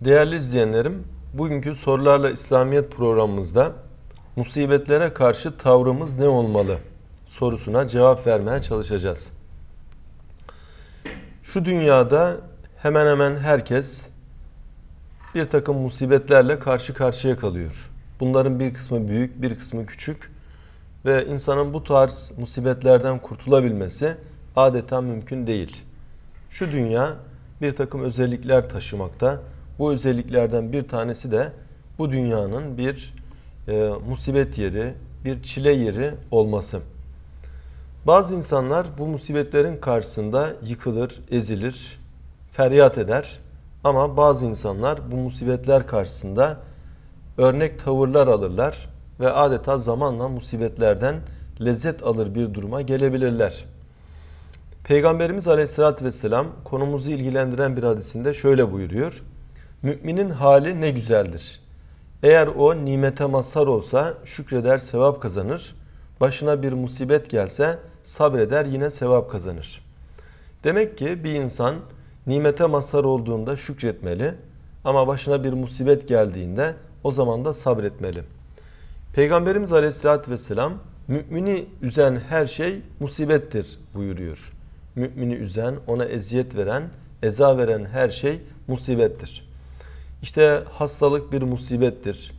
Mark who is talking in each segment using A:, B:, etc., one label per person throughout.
A: Değerli izleyenlerim, bugünkü Sorularla İslamiyet programımızda musibetlere karşı tavrımız ne olmalı sorusuna cevap vermeye çalışacağız. Şu dünyada hemen hemen herkes bir takım musibetlerle karşı karşıya kalıyor. Bunların bir kısmı büyük, bir kısmı küçük ve insanın bu tarz musibetlerden kurtulabilmesi adeta mümkün değil. Şu dünya bir takım özellikler taşımakta bu özelliklerden bir tanesi de bu dünyanın bir e, musibet yeri, bir çile yeri olması. Bazı insanlar bu musibetlerin karşısında yıkılır, ezilir, feryat eder. Ama bazı insanlar bu musibetler karşısında örnek tavırlar alırlar ve adeta zamanla musibetlerden lezzet alır bir duruma gelebilirler. Peygamberimiz Aleyhisselatü vesselam konumuzu ilgilendiren bir hadisinde şöyle buyuruyor. Müminin hali ne güzeldir. Eğer o nimete mazhar olsa şükreder sevap kazanır. Başına bir musibet gelse sabreder yine sevap kazanır. Demek ki bir insan nimete mazhar olduğunda şükretmeli ama başına bir musibet geldiğinde o zaman da sabretmeli. Peygamberimiz Aleyhisselatü Vesselam mümini üzen her şey musibettir buyuruyor. Mümini üzen, ona eziyet veren, eza veren her şey musibettir. İşte hastalık bir musibettir.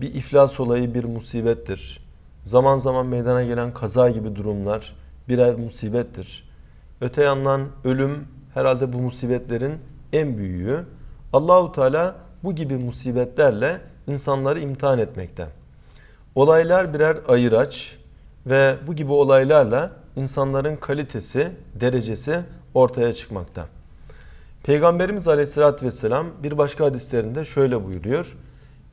A: Bir iflas olayı bir musibettir. Zaman zaman meydana gelen kaza gibi durumlar birer musibettir. Öte yandan ölüm herhalde bu musibetlerin en büyüğü. Allahu Teala bu gibi musibetlerle insanları imtihan etmekte. Olaylar birer ayıraç ve bu gibi olaylarla insanların kalitesi, derecesi ortaya çıkmakta. Peygamberimiz Aleyhisselatü Vesselam bir başka hadislerinde şöyle buyuruyor.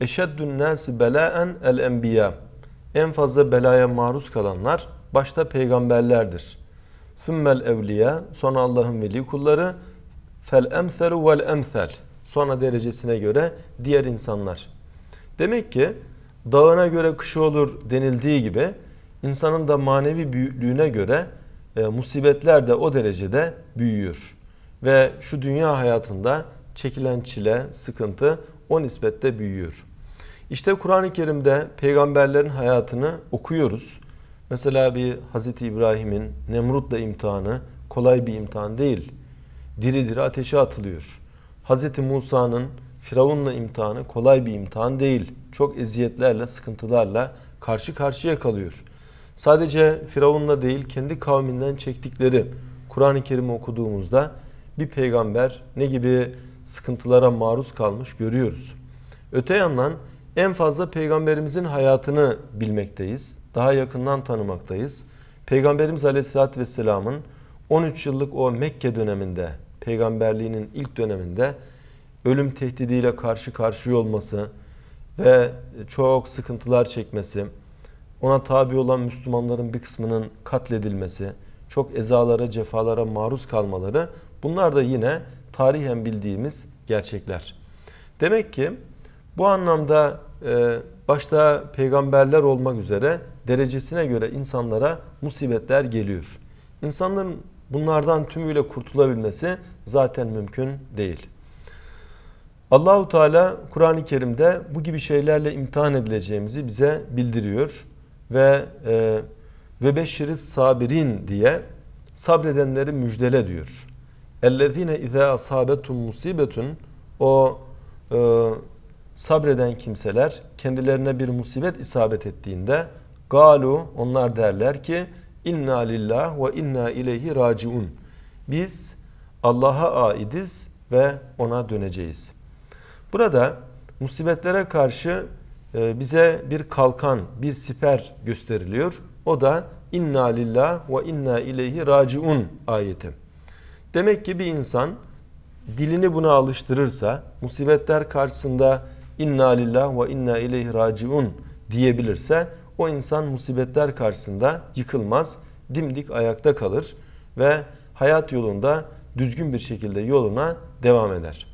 A: Eşeddün nâsi belâen el enbiya. En fazla belaya maruz kalanlar başta peygamberlerdir. Sümmel evliya, sonra Allah'ın veli kulları, fel emselu vel emsel. Sonra derecesine göre diğer insanlar. Demek ki dağına göre kışı olur denildiği gibi insanın da manevi büyüklüğüne göre e, musibetler de o derecede büyüyor. Ve şu dünya hayatında çekilen çile, sıkıntı o nispette büyüyor. İşte Kur'an-ı Kerim'de peygamberlerin hayatını okuyoruz. Mesela bir Hazreti İbrahim'in Nemrut'la imtihanı kolay bir imtihan değil. Diri diri ateşe atılıyor. Hazreti Musa'nın Firavun'la imtihanı kolay bir imtihan değil. Çok eziyetlerle, sıkıntılarla karşı karşıya kalıyor. Sadece Firavun'la değil kendi kavminden çektikleri Kur'an-ı Kerim'i okuduğumuzda bir peygamber ne gibi sıkıntılara maruz kalmış görüyoruz. Öte yandan en fazla peygamberimizin hayatını bilmekteyiz. Daha yakından tanımaktayız. Peygamberimiz Aleyhisselatü Vesselam'ın 13 yıllık o Mekke döneminde, peygamberliğinin ilk döneminde ölüm tehdidiyle karşı karşıya olması ve çok sıkıntılar çekmesi, ona tabi olan Müslümanların bir kısmının katledilmesi, çok ezalara, cefalara maruz kalmaları Bunlar da yine tarihen bildiğimiz gerçekler. Demek ki bu anlamda e, başta peygamberler olmak üzere derecesine göre insanlara musibetler geliyor. İnsanların bunlardan tümüyle kurtulabilmesi zaten mümkün değil. Allahu Teala Kur'an-ı Kerim'de bu gibi şeylerle imtihan edileceğimizi bize bildiriyor ve e, ve beşiriz sabirin diye sabredenleri müjdele diyor. اَلَّذ۪ينَ اِذَا أَصَابَتُمْ musibetun O e, sabreden kimseler kendilerine bir musibet isabet ettiğinde galu onlar derler ki inna lillah ve inna ileyhi raciun. Biz Allah'a aidiz ve ona döneceğiz. Burada musibetlere karşı e, bize bir kalkan, bir siper gösteriliyor. O da inna lillah ve inna ileyhi raciun ayeti. Demek ki bir insan dilini buna alıştırırsa, musibetler karşısında inna lillah ve inna ileyhi raciun diyebilirse o insan musibetler karşısında yıkılmaz, dimdik ayakta kalır ve hayat yolunda düzgün bir şekilde yoluna devam eder.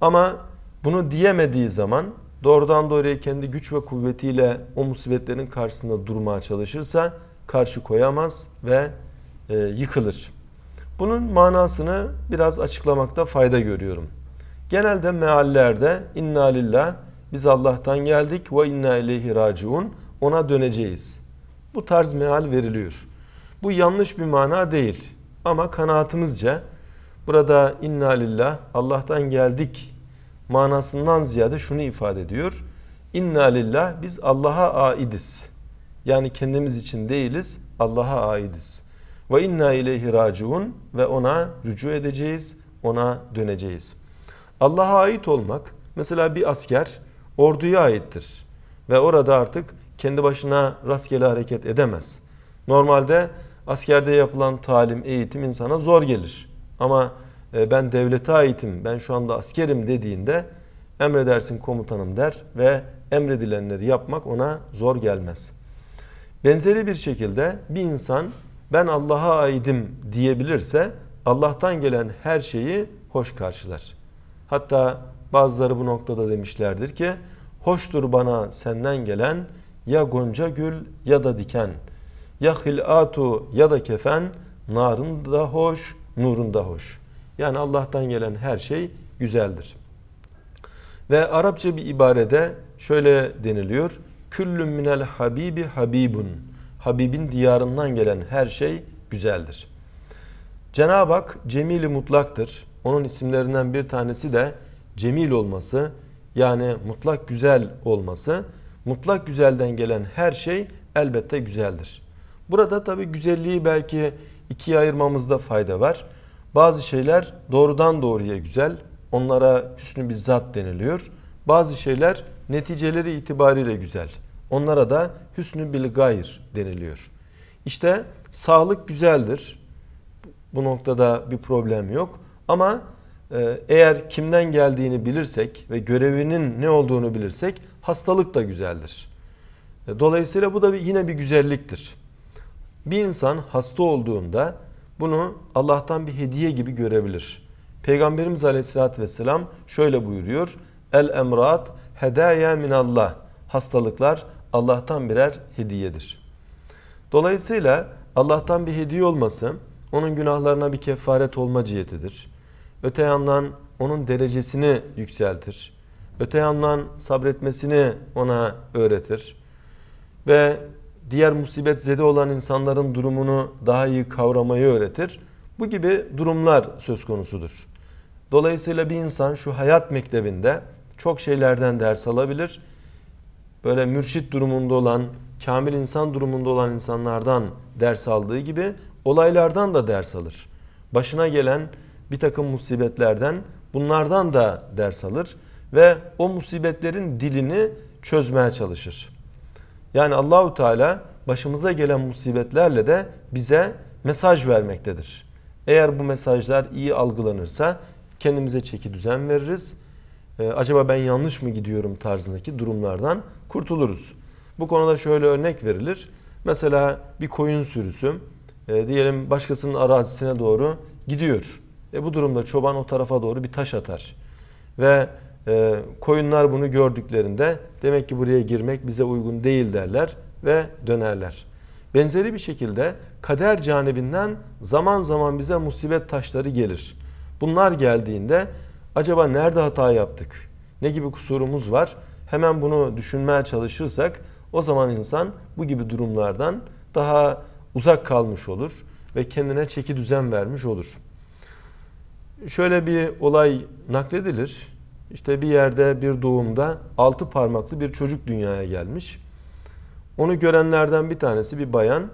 A: Ama bunu diyemediği zaman doğrudan doğruya kendi güç ve kuvvetiyle o musibetlerin karşısında durmaya çalışırsa karşı koyamaz ve e, yıkılır. Bunun manasını biraz açıklamakta fayda görüyorum. Genelde meallerde inna lillah biz Allah'tan geldik ve inna ileyhi raciun ona döneceğiz. Bu tarz meal veriliyor. Bu yanlış bir mana değil ama kanaatimizce burada inna lillah Allah'tan geldik manasından ziyade şunu ifade ediyor. İnna lillah biz Allah'a aidiz. Yani kendimiz için değiliz, Allah'a aidiz. Ve inna ileyhi raciun ve ona rücu edeceğiz, ona döneceğiz. Allah'a ait olmak mesela bir asker orduya aittir ve orada artık kendi başına rastgele hareket edemez. Normalde askerde yapılan talim, eğitim insana zor gelir. Ama e, ben devlete aitim, ben şu anda askerim dediğinde emredersin komutanım der ve emredilenleri yapmak ona zor gelmez. Benzeri bir şekilde bir insan ben Allah'a aidim diyebilirse Allah'tan gelen her şeyi hoş karşılar. Hatta bazıları bu noktada demişlerdir ki hoştur bana senden gelen ya gonca gül ya da diken ya hilatu ya da kefen narın da hoş nurun da hoş. Yani Allah'tan gelen her şey güzeldir. Ve Arapça bir ibarede şöyle deniliyor. Küllüm minel habibi habibun. Habibin diyarından gelen her şey güzeldir. Cenab-ı Hak cemili mutlaktır. Onun isimlerinden bir tanesi de cemil olması yani mutlak güzel olması. Mutlak güzelden gelen her şey elbette güzeldir. Burada tabi güzelliği belki ikiye ayırmamızda fayda var. Bazı şeyler doğrudan doğruya güzel. Onlara hüsnü bizzat deniliyor. Bazı şeyler neticeleri itibariyle güzel. Onlara da hüsnü bil gayr deniliyor. İşte sağlık güzeldir. Bu noktada bir problem yok. Ama e, eğer kimden geldiğini bilirsek ve görevinin ne olduğunu bilirsek hastalık da güzeldir. E, dolayısıyla bu da yine bir güzelliktir. Bir insan hasta olduğunda bunu Allah'tan bir hediye gibi görebilir. Peygamberimiz aleyhissalatü vesselam şöyle buyuruyor. El emrat hedaya minallah. Hastalıklar Allah'tan birer hediyedir. Dolayısıyla Allah'tan bir hediye olması onun günahlarına bir kefaret olma cihetidir. Öte yandan onun derecesini yükseltir. Öte yandan sabretmesini ona öğretir. Ve diğer musibet zede olan insanların durumunu daha iyi kavramayı öğretir. Bu gibi durumlar söz konusudur. Dolayısıyla bir insan şu hayat mektebinde çok şeylerden ders alabilir böyle mürşit durumunda olan, kamil insan durumunda olan insanlardan ders aldığı gibi olaylardan da ders alır. Başına gelen bir takım musibetlerden bunlardan da ders alır ve o musibetlerin dilini çözmeye çalışır. Yani Allahu Teala başımıza gelen musibetlerle de bize mesaj vermektedir. Eğer bu mesajlar iyi algılanırsa kendimize çeki düzen veririz e, acaba ben yanlış mı gidiyorum tarzındaki durumlardan kurtuluruz. Bu konuda şöyle örnek verilir. Mesela bir koyun sürüsü e, diyelim başkasının arazisine doğru gidiyor. E, bu durumda çoban o tarafa doğru bir taş atar. Ve e, koyunlar bunu gördüklerinde demek ki buraya girmek bize uygun değil derler ve dönerler. Benzeri bir şekilde kader canibinden zaman zaman bize musibet taşları gelir. Bunlar geldiğinde acaba nerede hata yaptık? Ne gibi kusurumuz var? Hemen bunu düşünmeye çalışırsak o zaman insan bu gibi durumlardan daha uzak kalmış olur ve kendine çeki düzen vermiş olur. Şöyle bir olay nakledilir. İşte bir yerde bir doğumda altı parmaklı bir çocuk dünyaya gelmiş. Onu görenlerden bir tanesi bir bayan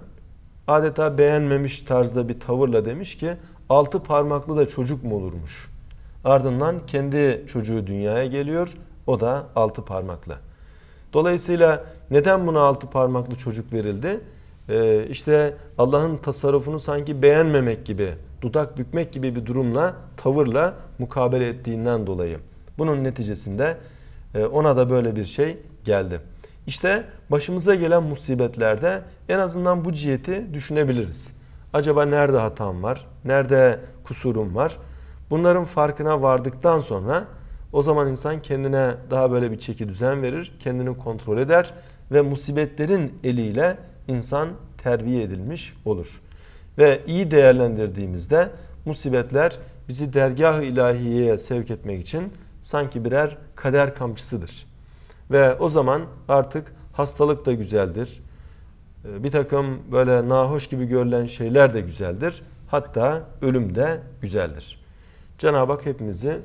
A: adeta beğenmemiş tarzda bir tavırla demiş ki altı parmaklı da çocuk mu olurmuş? Ardından kendi çocuğu dünyaya geliyor. O da altı parmaklı. Dolayısıyla neden buna altı parmaklı çocuk verildi? Ee, işte Allah'ın tasarrufunu sanki beğenmemek gibi, dudak bükmek gibi bir durumla, tavırla mukabele ettiğinden dolayı. Bunun neticesinde e, ona da böyle bir şey geldi. İşte başımıza gelen musibetlerde en azından bu ciheti düşünebiliriz. Acaba nerede hatam var? Nerede kusurum var? Bunların farkına vardıktan sonra o zaman insan kendine daha böyle bir çeki düzen verir, kendini kontrol eder ve musibetlerin eliyle insan terbiye edilmiş olur. Ve iyi değerlendirdiğimizde musibetler bizi dergah-ı ilahiyeye sevk etmek için sanki birer kader kamçısıdır. Ve o zaman artık hastalık da güzeldir. Ee, bir takım böyle nahoş gibi görülen şeyler de güzeldir. Hatta ölüm de güzeldir. Cenab-ı Hak hepimizi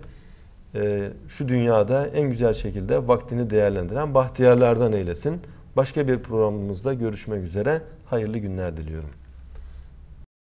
A: e, şu dünyada en güzel şekilde vaktini değerlendiren bahtiyarlardan eylesin. Başka bir programımızda görüşmek üzere. Hayırlı günler diliyorum.